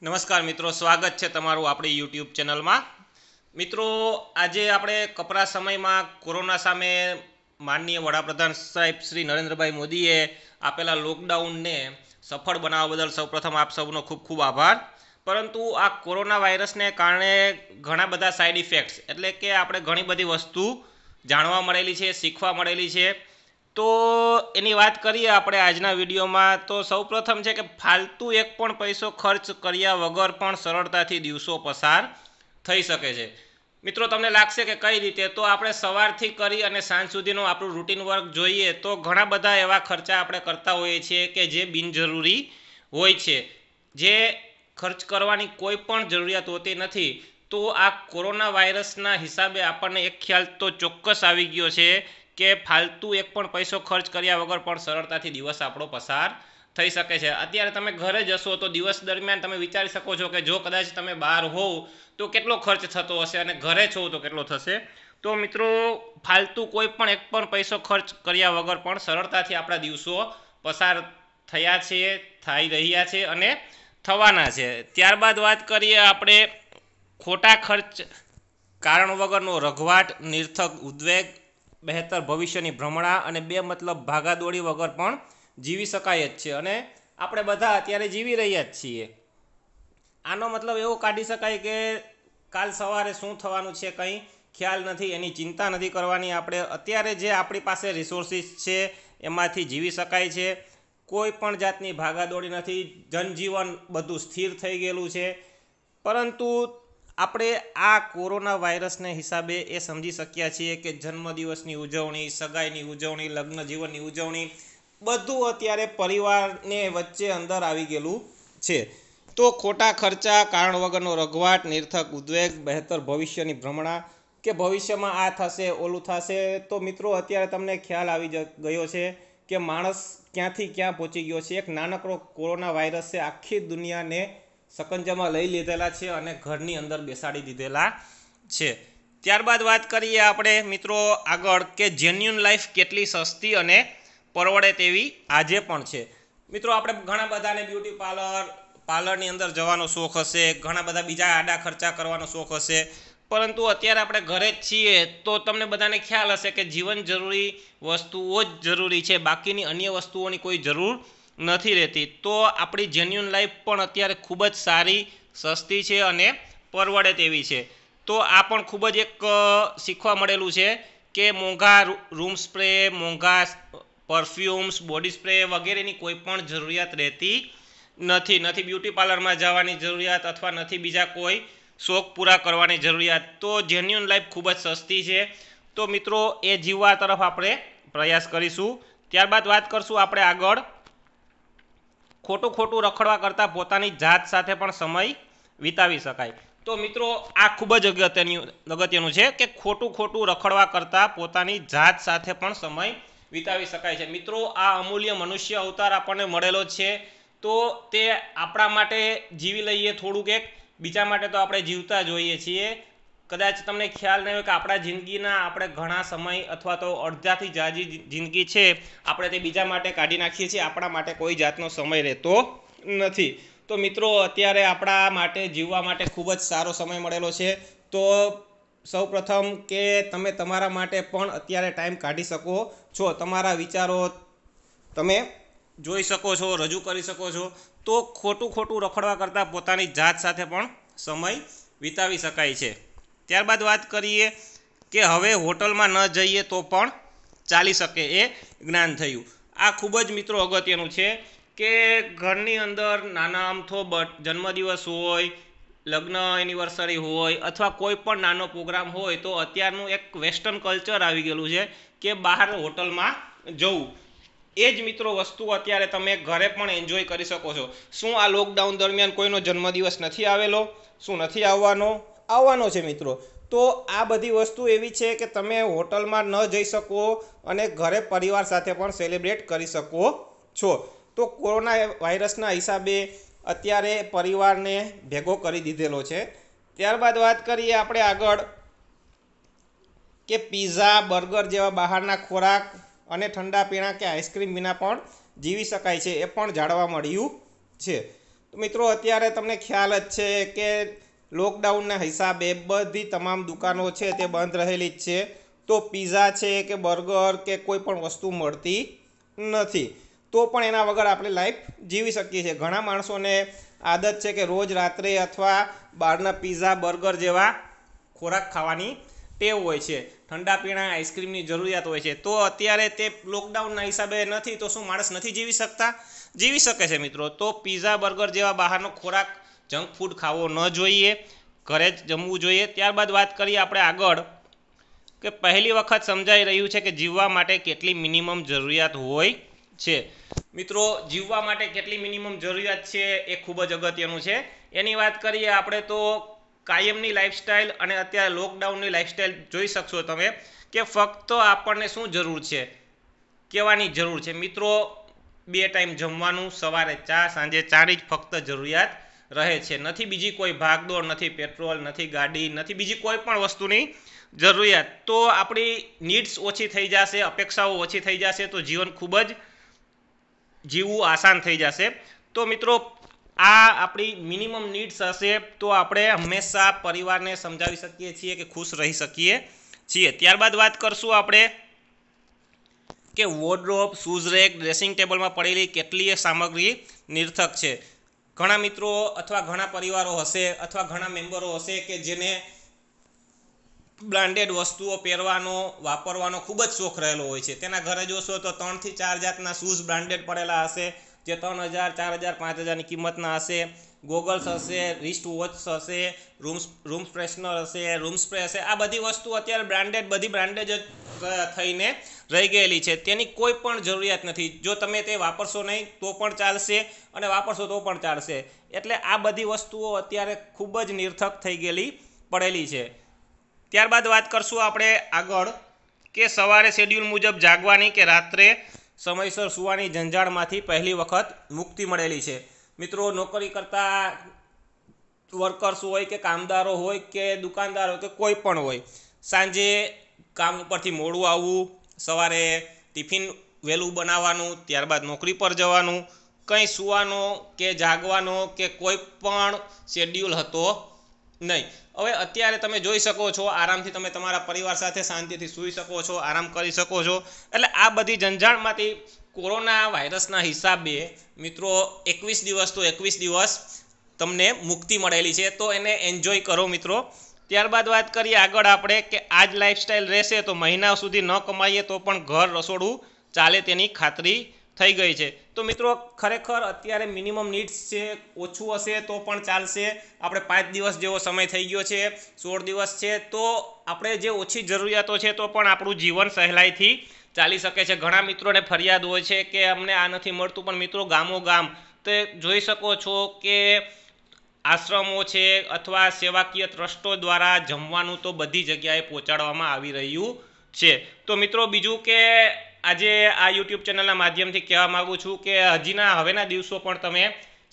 નમસ્કાર મિત્રો સ્વાગત છે તમારું આપણી યુટ્યુબ ચેનલમાં મિત્રો આજે આપણે કપરા સમયમાં કોરોના સામે માનનીય વડાપ્રધાન સાહેબ શ્રી નરેન્દ્રભાઈ મોદીએ આપેલા લોકડાઉનને સફળ બનાવવા બદલ સૌપ્રથમ આપ સૌનો ખૂબ ખૂબ આભાર પરંતુ આ કોરોના વાયરસને કારણે ઘણા બધા સાઈડ ઇફેક્ટ્સ એટલે કે આપણે ઘણી બધી વસ્તુ જાણવા મળેલી છે શીખવા મળેલી છે તો એની વાત કરીએ આપણે આજના વિડીયોમાં તો સૌપ્રથમ છે કે ફાલતુ એક પણ પૈસો ખર્ચ કર્યા વગર પણ સરળતાથી દિવસો પસાર થઈ શકે છે મિત્રો તમને લાગશે કે કઈ રીતે તો આપણે સવારથી કરી અને સાંજ સુધીનું આપણું રૂટીન વર્ક જોઈએ તો ઘણા બધા એવા ખર્ચા આપણે કરતા હોઈએ છીએ કે જે બિનજરૂરી હોય છે જે ખર્ચ કરવાની કોઈ પણ જરૂરિયાત હોતી નથી તો આ કોરોના વાયરસના હિસાબે આપણને એક ખ્યાલ તો ચોક્કસ આવી ગયો છે કે ફાલતુ એક પણ પૈસો ખર્ચ કર્યા વગર પણ સરળતાથી દિવસ આપણો પસાર થઈ શકે છે અત્યારે તમે ઘરે જશો તો દિવસ દરમિયાન તમે વિચારી શકો છો કે જો કદાચ તમે બહાર હોવ તો કેટલો ખર્ચ થતો હશે અને ઘરે છો તો કેટલો થશે તો મિત્રો ફાલતુ કોઈ પણ એક પણ પૈસો ખર્ચ કર્યા વગર પણ સરળતાથી આપણા દિવસો પસાર થયા છે થઈ રહ્યા છે અને થવાના છે ત્યારબાદ વાત કરીએ આપણે ખોટા ખર્ચ કારણ વગરનો રઘવાટ નિર્થક ઉદ્વેગ બહેતર ભવિષ્યની ભ્રમણા અને બે મતલબ ભાગાદોડી વગર પણ જીવી શકાય જ છે અને આપણે બધા અત્યારે જીવી રહ્યા જ છીએ આનો મતલબ એવો કાઢી શકાય કે કાલ સવારે શું થવાનું છે કંઈ ખ્યાલ નથી એની ચિંતા નથી કરવાની આપણે અત્યારે જે આપણી પાસે રિસોર્સિસ છે એમાંથી જીવી શકાય છે કોઈ પણ જાતની ભાગાદોડી નથી જનજીવન બધું સ્થિર થઈ ગયેલું છે પરંતુ આપણે આ કોરોના વાયરસને હિસાબે એ સમજી શક્યા છીએ કે જન્મદિવસની ઉજવણી સગાઈની ઉજવણી લગ્ન જીવનની ઉજવણી બધું અત્યારે પરિવારને વચ્ચે અંદર આવી ગયેલું છે તો ખોટા ખર્ચા કારણ વગરનો રઘવાટ નિર્થક ઉદ્વેગ બહેતર ભવિષ્યની ભ્રમણા કે ભવિષ્યમાં આ થશે ઓલું થશે તો મિત્રો અત્યારે તમને ખ્યાલ આવી ગયો છે કે માણસ ક્યાંથી ક્યાં પહોંચી ગયો છે એક નાનકડો કોરોના વાયરસે આખી દુનિયાને સકંજામાં લઈ લીધેલા છે અને ઘરની અંદર બેસાડી દીધેલા છે ત્યારબાદ વાત કરીએ આપણે મિત્રો આગળ કે જેન્યુન લાઈફ કેટલી સસ્તી અને પરવડે તેવી આજે પણ છે મિત્રો આપણે ઘણા બધાને બ્યુટી પાર્લર પાર્લરની અંદર જવાનો શોખ હશે ઘણા બધા બીજા આડા ખર્ચા કરવાનો શોખ હશે પરંતુ અત્યારે આપણે ઘરે જ છીએ તો તમને બધાને ખ્યાલ હશે કે જીવન જરૂરી વસ્તુઓ જ જરૂરી છે બાકીની અન્ય વસ્તુઓની કોઈ જરૂર નથી રહેતી તો આપણી જેન્યુન લાઈફ પણ અત્યારે ખૂબ જ સારી સસ્તી છે અને પરવડે તેવી છે તો આ પણ ખૂબ જ એક શીખવા મળેલું છે કે મોંઘા રૂમ સ્પ્રે મોંઘા પરફ્યુમ્સ બોડી સ્પ્રે વગેરેની કોઈ પણ જરૂરિયાત રહેતી નથી નથી બ્યુટી પાર્લરમાં જવાની જરૂરિયાત અથવા નથી બીજા કોઈ શોખ પૂરા કરવાની જરૂરિયાત તો જેન્યુન લાઈફ ખૂબ જ સસ્તી છે તો મિત્રો એ જીવવા તરફ આપણે પ્રયાસ કરીશું ત્યારબાદ વાત કરશું આપણે આગળ ખોટું ખોટું રખડવા કરતાં પોતાની જાત સાથે પણ સમય વિતાવી શકાય તો મિત્રો આ ખૂબ જ અગત્યનું અગત્યનું છે કે ખોટું ખોટું રખડવા કરતાં પોતાની જાત સાથે પણ સમય વિતાવી શકાય છે મિત્રો આ અમૂલ્ય મનુષ્ય અવતાર આપણને મળેલો છે તો તે આપણા માટે જીવી લઈએ થોડુંક એક બીજા માટે તો આપણે જીવતા જોઈએ છીએ કદાચ તમને ખ્યાલ નહીં હોય કે આપણા જિંદગીના આપણે ઘણા સમય અથવા તો અડધાથી જાજી જિંદગી છે આપણે તે બીજા માટે કાઢી નાખીએ છીએ આપણા માટે કોઈ જાતનો સમય રહેતો નથી તો મિત્રો અત્યારે આપણા માટે જીવવા માટે ખૂબ જ સારો સમય મળેલો છે તો સૌપ્રથમ કે તમે તમારા માટે પણ અત્યારે ટાઈમ કાઢી શકો છો તમારા વિચારો તમે જોઈ શકો છો રજૂ કરી શકો છો તો ખોટું ખોટું રખડવા કરતાં પોતાની જાત સાથે પણ સમય વિતાવી શકાય છે ત્યારબાદ વાત કરીએ કે હવે હોટલમાં ન જઈએ તો પણ ચાલી શકે એ જ્ઞાન થયું આ ખૂબ જ મિત્રો અગત્યનું છે કે ઘરની અંદર નાના અમથો બટ જન્મદિવસ હોય લગ્ન એનિવર્સરી હોય અથવા કોઈ પણ નાનો પ્રોગ્રામ હોય તો અત્યારનું એક વેસ્ટર્ન કલ્ચર આવી ગયેલું છે કે બહાર હોટલમાં જવું એ જ મિત્રો વસ્તુ અત્યારે તમે ઘરે પણ એન્જોય કરી શકો છો શું આ લોકડાઉન દરમિયાન કોઈનો જન્મદિવસ નથી આવેલો શું નથી આવવાનો આવવાનો છે મિત્રો તો આ બધી વસ્તુ એવી છે કે તમે હોટલમાં ન જઈ શકો અને ઘરે પરિવાર સાથે પણ સેલિબ્રેટ કરી શકો છો તો કોરોના વાયરસના હિસાબે અત્યારે પરિવારને ભેગો કરી દીધેલો છે ત્યારબાદ વાત કરીએ આપણે આગળ કે પીઝા બર્ગર જેવા બહારના ખોરાક અને ઠંડા પીણા કે આઈસ્ક્રીમ વિના પણ જીવી શકાય છે એ પણ જાણવા મળ્યું છે તો મિત્રો અત્યારે તમને ખ્યાલ જ છે કે લોકડાઉનના હિસાબે બધી તમામ દુકાનો છે તે બંધ રહેલી જ છે તો પીઝા છે કે બર્ગર કે કોઈ પણ વસ્તુ મળતી નથી તો પણ એના વગર આપણે લાઈફ જીવી શકીએ છીએ ઘણા માણસોને આદત છે કે રોજ રાત્રે અથવા બહારના પીઝા બર્ગર જેવા ખોરાક ખાવાની ટેવ હોય છે ઠંડા પીણા આઈસ્ક્રીમની જરૂરિયાત હોય છે તો અત્યારે તે લોકડાઉનના હિસાબે નથી તો શું માણસ નથી જીવી શકતા જીવી શકે છે મિત્રો તો પીઝા બર્ગર જેવા બહારનો ખોરાક જંક ફૂડ ખાવો ન જોઈએ ઘરે જ જમવું જોઈએ ત્યારબાદ વાત કરીએ આપણે આગળ કે પહેલી વખત સમજાઈ રહ્યું છે કે જીવવા માટે કેટલી મિનિમમ જરૂરિયાત હોય છે મિત્રો જીવવા માટે કેટલી મિનિમમ જરૂરિયાત છે એ ખૂબ જ અગત્યનું છે એની વાત કરીએ આપણે તો કાયમની લાઈફસ્ટાઈલ અને અત્યારે લોકડાઉનની લાઈફસ્ટાઈલ જોઈ શકશો તમે કે ફક્ત આપણને શું જરૂર છે કહેવાની જરૂર છે મિત્રો બે ટાઈમ જમવાનું સવારે ચા સાંજે ચારની જ ફક્ત જરૂરિયાત રહે છે નથી બીજી કોઈ ભાગદોડ નથી પેટ્રોલ નથી ગાડી નથી બીજી કોઈ પણ વસ્તુની જરૂરિયાત તો આપણી નીડ્સ ઓછી થઈ જશે અપેક્ષાઓ ઓછી થઈ જશે તો જીવન ખૂબ જ જીવવું આસાન થઈ જશે તો મિત્રો આ આપણી મિનિમમ નીડ્સ હશે તો આપણે હંમેશા પરિવારને સમજાવી શકીએ છીએ કે ખુશ રહી શકીએ છીએ ત્યારબાદ વાત કરશું આપણે કે વોર્ડરોબ શૂઝ રેક ડ્રેસિંગ ટેબલમાં પડેલી કેટલીય સામગ્રી નિર્થક છે ઘણા મિત્રો અથવા ઘણા પરિવારો હશે અથવા ઘણા મેમ્બરો હશે કે જેને બ્રાન્ડેડ વસ્તુઓ પહેરવાનો વાપરવાનો ખૂબ જ શોખ રહેલો હોય છે તેના ઘરે જોશો તો ત્રણથી ચાર જાતના શૂઝ બ્રાન્ડેડ પડેલા હશે જે ત્રણ હજાર ચાર હજાર પાંચ હજારની કિંમતના હશે ગોગલ્સ હશે રિસ્ટ વોચ હશે રૂમ રૂમ ફ્રેશનર હશે રૂમ સ્પ્રે હશે આ બધી વસ્તુ અત્યારે બ્રાન્ડેડ બધી બ્રાન્ડેડ જ થઈને રહી ગયેલી છે તેની કોઈ પણ જરૂરિયાત નથી જો તમે તે વાપરશો નહીં તો પણ ચાલશે અને વાપરશો તો પણ ચાલશે એટલે આ બધી વસ્તુઓ અત્યારે ખૂબ જ નિર્થક થઈ ગયેલી પડેલી છે ત્યારબાદ વાત કરશું આપણે આગળ કે સવારે શેડ્યુલ મુજબ જાગવાની કે રાત્રે સમયસર સુવાની જંજાળમાંથી પહેલી વખત મુક્તિ મળેલી છે મિત્રો નોકરી કરતા વર્કર્સ હોય કે કામદારો હોય કે દુકાનદાર હોય કે કોઈ પણ હોય સાંજે કામ ઉપરથી મોડું આવવું સવારે ટિફિન વહેલું બનાવવાનું ત્યારબાદ નોકરી પર જવાનું કંઈ સૂવાનો કે જાગવાનો કે કોઈ પણ શેડ્યુલ હતો નહીં હવે અત્યારે તમે જોઈ શકો છો આરામથી તમે તમારા પરિવાર સાથે શાંતિથી સૂઈ શકો છો આરામ કરી શકો છો એટલે આ બધી જંજાળમાંથી કોરોના વાયરસના હિસાબે મિત્રો એકવીસ દિવસ તો એકવીસ દિવસ તમને મુક્તિ મળેલી છે તો એને એન્જોય કરો મિત્રો ત્યારબાદ વાત કરીએ આગળ આપણે કે આજ જ લાઇફસ્ટાઈલ રહેશે તો મહિના સુધી ન કમાઈએ તો પણ ઘર રસોડું ચાલે તેની ખાતરી થઈ ગઈ છે તો મિત્રો ખરેખર અત્યારે મિનિમમ નીડ્સ છે ઓછું હશે તો પણ ચાલશે આપણે પાંચ દિવસ જેવો સમય થઈ ગયો છે સોળ દિવસ છે તો આપણે જે ઓછી જરૂરિયાતો છે તો પણ આપણું જીવન સહેલાઈથી ચાલી શકે છે ઘણા મિત્રોને ફરિયાદ હોય છે કે અમને આ નથી મળતું પણ મિત્રો ગામો ગામ તે જોઈ શકો છો કે આશ્રમો છે અથવા સેવાકીય ટ્રસ્ટો દ્વારા જમવાનું તો બધી જગ્યાએ પહોંચાડવામાં આવી રહ્યું છે તો મિત્રો બીજું કે આજે આ યુટ્યુબ ચેનલના માધ્યમથી કહેવા માગું છું કે હજીના હવેના દિવસો પણ તમે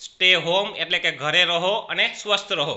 સ્ટે હોમ એટલે કે ઘરે રહો અને સ્વસ્થ રહો